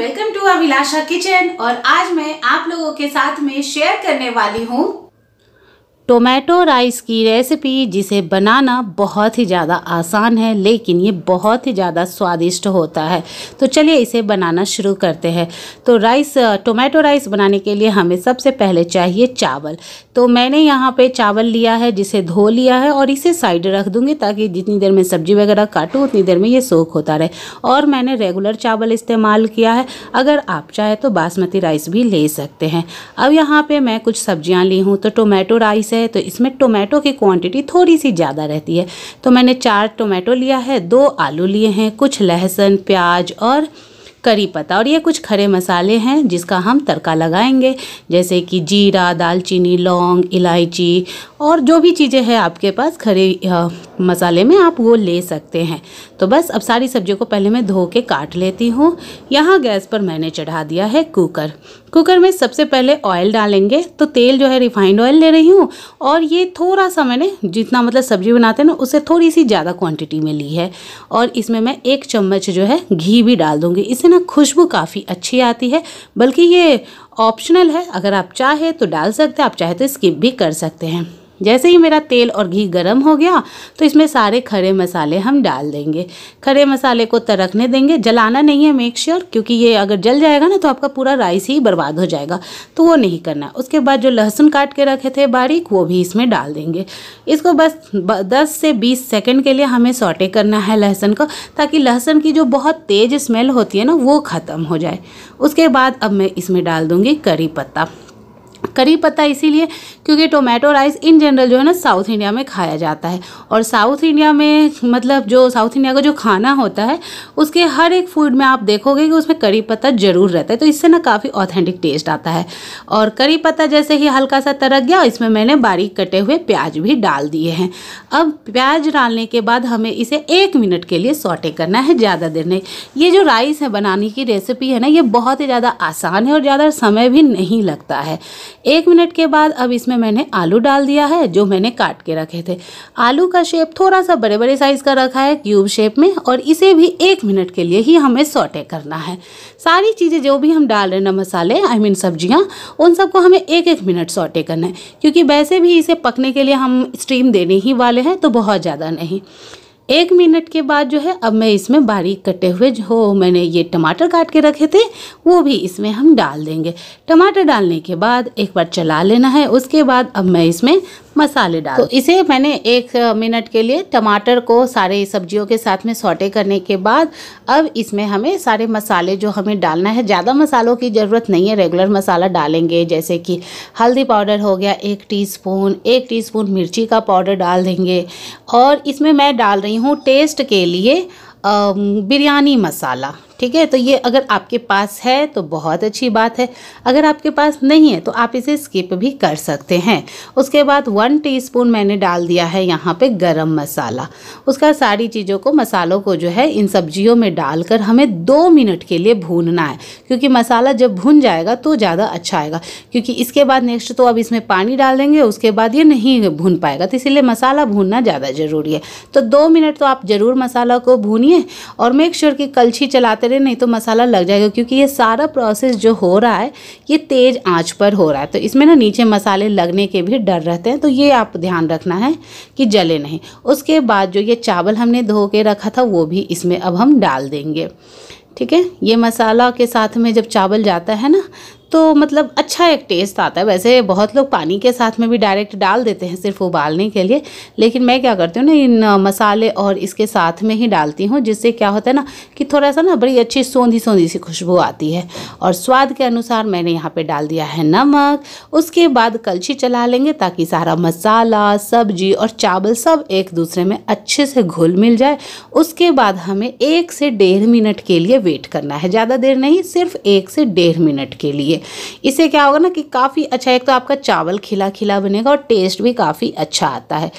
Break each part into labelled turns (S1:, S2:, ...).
S1: welcome to Abhilasha kitchen और आज मैं आप लोगों के साथ में शेयर करने वाली हूँ टोमेटो राइस की रेसिपी जिसे बनाना बहुत ही ज़्यादा आसान है लेकिन ये बहुत ही ज़्यादा स्वादिष्ट होता है तो चलिए इसे बनाना शुरू करते हैं तो राइस टोमेटो राइस बनाने के लिए हमें सबसे पहले चाहिए चावल तो मैंने यहाँ पे चावल लिया है जिसे धो लिया है और इसे साइड रख दूँगी ताकि जितनी देर में सब्ज़ी वगैरह काटूँ उतनी देर में ये सोख होता रहे और मैंने रेगुलर चावल इस्तेमाल किया है अगर आप चाहें तो बासमती राइस भी ले सकते हैं अब यहाँ पर मैं कुछ सब्जियाँ ली हूँ तो टोमेटो राइस है है तो इसमें टोमेटो की क्वांटिटी थोड़ी सी ज़्यादा रहती है तो मैंने चार टोमेटो लिया है दो आलू लिए हैं कुछ लहसुन प्याज और करी पत्ता और ये कुछ खड़े मसाले हैं जिसका हम तड़का लगाएंगे जैसे कि जीरा दालचीनी लौंग इलायची और जो भी चीज़ें हैं आपके पास खड़े मसाले में आप वो ले सकते हैं तो बस अब सारी सब्जियों को पहले मैं धो के काट लेती हूँ यहाँ गैस पर मैंने चढ़ा दिया है कुकर कुकर में सबसे पहले ऑयल डालेंगे तो तेल जो है रिफाइंड ऑयल ले रही हूँ और ये थोड़ा सा मैंने जितना मतलब सब्जी बनाते हैं ना उससे थोड़ी सी ज़्यादा क्वांटिटी में ली है और इसमें मैं एक चम्मच जो है घी भी डाल दूँगी इससे ना खुशबू काफ़ी अच्छी आती है बल्कि ये ऑप्शनल है अगर आप चाहे तो डाल सकते हैं आप चाहे तो स्किप भी कर सकते हैं जैसे ही मेरा तेल और घी गर्म हो गया तो इसमें सारे खड़े मसाले हम डाल देंगे खड़े मसाले को तरखने देंगे जलाना नहीं है मेक श्योर sure, क्योंकि ये अगर जल जाएगा ना तो आपका पूरा राइस ही बर्बाद हो जाएगा तो वो नहीं करना उसके बाद जो लहसुन काट के रखे थे बारीक वो भी इसमें डाल देंगे इसको बस दस से बीस सेकेंड के लिए हमें सॉटे करना है लहसुन को ताकि लहसुन की जो बहुत तेज़ स्मेल होती है ना वो ख़त्म हो जाए उसके बाद अब मैं इसमें डाल दूँगी करी पत्ता करी पत्ता इसीलिए क्योंकि टोमेटो राइस इन जनरल जो है ना साउथ इंडिया में खाया जाता है और साउथ इंडिया में मतलब जो साउथ इंडिया का जो खाना होता है उसके हर एक फूड में आप देखोगे कि उसमें करी पत्ता ज़रूर रहता है तो इससे ना काफ़ी ऑथेंटिक टेस्ट आता है और करी पत्ता जैसे ही हल्का सा तरक गया इसमें मैंने बारीक कटे हुए प्याज भी डाल दिए हैं अब प्याज डालने के बाद हमें इसे एक मिनट के लिए सॉटे करना है ज़्यादा देर नहीं ये जो राइस है बनाने की रेसिपी है ना ये बहुत ही ज़्यादा आसान है और ज़्यादा समय भी नहीं लगता है एक मिनट के बाद अब इसमें मैंने आलू डाल दिया है जो मैंने काट के रखे थे आलू का शेप थोड़ा सा बड़े बड़े साइज़ का रखा है क्यूब शेप में और इसे भी एक मिनट के लिए ही हमें सोटे करना है सारी चीज़ें जो भी हम डाल रहे हैं मसाले आई मीन सब्जियाँ उन सबको हमें एक एक मिनट सोटे करना है क्योंकि वैसे भी इसे पकने के लिए हम स्टीम देने ही वाले हैं तो बहुत ज़्यादा नहीं एक मिनट के बाद जो है अब मैं इसमें बारीक कटे हुए जो मैंने ये टमाटर काट के रखे थे वो भी इसमें हम डाल देंगे टमाटर डालने के बाद एक बार चला लेना है उसके बाद अब मैं इसमें मसाले डाल तो इसे मैंने एक मिनट के लिए टमाटर को सारे सब्जियों के साथ में सोटे करने के बाद अब इसमें हमें सारे मसाले जो हमें डालना है ज़्यादा मसालों की ज़रूरत नहीं है रेगुलर मसाला डालेंगे जैसे कि हल्दी पाउडर हो गया एक टीस्पून एक टीस्पून मिर्ची का पाउडर डाल देंगे और इसमें मैं डाल रही हूँ टेस्ट के लिए बिरयानी मसाला ठीक है तो ये अगर आपके पास है तो बहुत अच्छी बात है अगर आपके पास नहीं है तो आप इसे स्किप भी कर सकते हैं उसके बाद वन टीस्पून मैंने डाल दिया है यहाँ पे गरम मसाला उसका सारी चीज़ों को मसालों को जो है इन सब्जियों में डालकर हमें दो मिनट के लिए भूनना है क्योंकि मसाला जब भून जाएगा तो ज़्यादा अच्छा आएगा क्योंकि इसके बाद नेक्स्ट तो अब इसमें पानी डाल देंगे उसके बाद ये नहीं भून पाएगा तो इसीलिए मसाला भूनना ज़्यादा ज़रूरी है तो दो मिनट तो आप ज़रूर मसाला को भूनिए और मेक श्योर कि कलछी चलाते करें नहीं तो मसाला लग जाएगा क्योंकि ये सारा प्रोसेस जो हो रहा है ये तेज़ आंच पर हो रहा है तो इसमें ना नीचे मसाले लगने के भी डर रहते हैं तो ये आप ध्यान रखना है कि जले नहीं उसके बाद जो ये चावल हमने धो के रखा था वो भी इसमें अब हम डाल देंगे ठीक है ये मसाला के साथ में जब चावल जाता है ना तो मतलब अच्छा एक टेस्ट आता है वैसे बहुत लोग पानी के साथ में भी डायरेक्ट डाल देते हैं सिर्फ उबालने के लिए लेकिन मैं क्या करती हूँ ना इन मसाले और इसके साथ में ही डालती हूँ जिससे क्या होता है ना कि थोड़ा सा ना बड़ी अच्छी सौंधी सौंधी सी खुशबू आती है और स्वाद के अनुसार मैंने यहाँ पर डाल दिया है नमक उसके बाद कलछी चला लेंगे ताकि सारा मसाला सब्जी और चावल सब एक दूसरे में अच्छे से घुल मिल जाए उसके बाद हमें एक से डेढ़ मिनट के लिए वेट करना है ज़्यादा देर नहीं सिर्फ एक से डेढ़ मिनट के लिए इससे क्या होगा ना कि काफ़ी अच्छा एक तो आपका चावल खिला खिला बनेगा और टेस्ट भी काफ़ी अच्छा आता है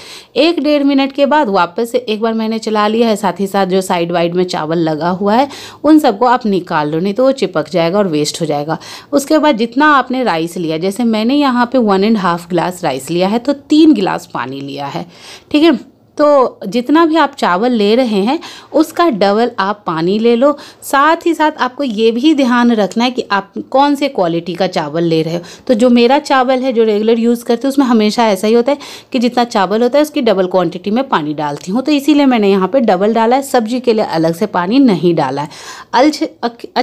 S1: एक डेढ़ मिनट के बाद वापस से एक बार मैंने चला लिया है साथ ही साथ जो साइड वाइड में चावल लगा हुआ है उन सबको आप निकाल लो नहीं तो वो चिपक जाएगा और वेस्ट हो जाएगा उसके बाद जितना आपने राइस लिया जैसे मैंने यहाँ पर वन एंड हाफ गिलास राइस लिया है तो तीन गिलास पानी लिया है ठीक है तो जितना भी आप चावल ले रहे हैं उसका डबल आप पानी ले लो साथ ही साथ आपको ये भी ध्यान रखना है कि आप कौन से क्वालिटी का चावल ले रहे हो तो जो मेरा चावल है जो रेगुलर यूज़ करते हैं उसमें हमेशा ऐसा ही होता है कि जितना चावल होता है उसकी डबल क्वान्टिटी में पानी डालती हूँ तो इसीलिए मैंने यहाँ पर डबल डाला है सब्जी के लिए अलग से पानी नहीं डाला है अल्छ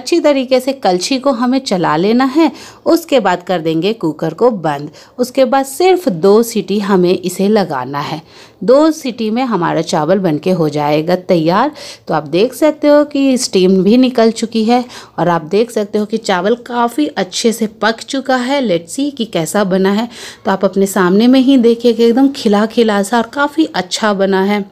S1: अच्छी तरीके से कलछी को हमें चला लेना है उसके बाद कर देंगे कुकर को बंद उसके बाद सिर्फ दो सीटी हमें इसे लगाना है दो सीटी सीटी में हमारा चावल बनके हो जाएगा तैयार तो आप देख सकते हो कि स्टीम भी निकल चुकी है और आप देख सकते हो कि चावल काफ़ी अच्छे से पक चुका है लेट्स सी कि कैसा बना है तो आप अपने सामने में ही देखिएगा एकदम खिला खिला सा और काफ़ी अच्छा बना है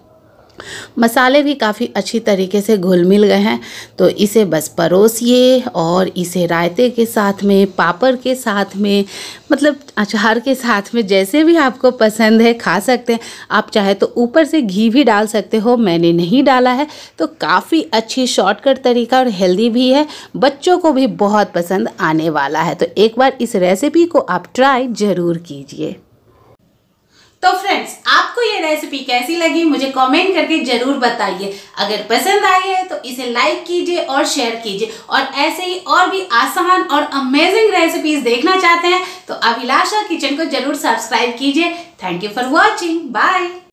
S1: मसाले भी काफ़ी अच्छी तरीके से घुल मिल गए हैं तो इसे बस परोसिए और इसे रायते के साथ में पापड़ के साथ में मतलब अचार के साथ में जैसे भी आपको पसंद है खा सकते हैं आप चाहे तो ऊपर से घी भी डाल सकते हो मैंने नहीं डाला है तो काफ़ी अच्छी शॉर्टकट तरीका और हेल्दी भी है बच्चों को भी बहुत पसंद आने वाला है तो एक बार इस रेसिपी को आप ट्राई ज़रूर कीजिए तो फ्रेंड्स आपको ये रेसिपी कैसी लगी मुझे कमेंट करके जरूर बताइए अगर पसंद आई है तो इसे लाइक कीजिए और शेयर कीजिए और ऐसे ही और भी आसान और अमेजिंग रेसिपीज देखना चाहते हैं तो अभिलाषा किचन को जरूर सब्सक्राइब कीजिए thank you for watching bye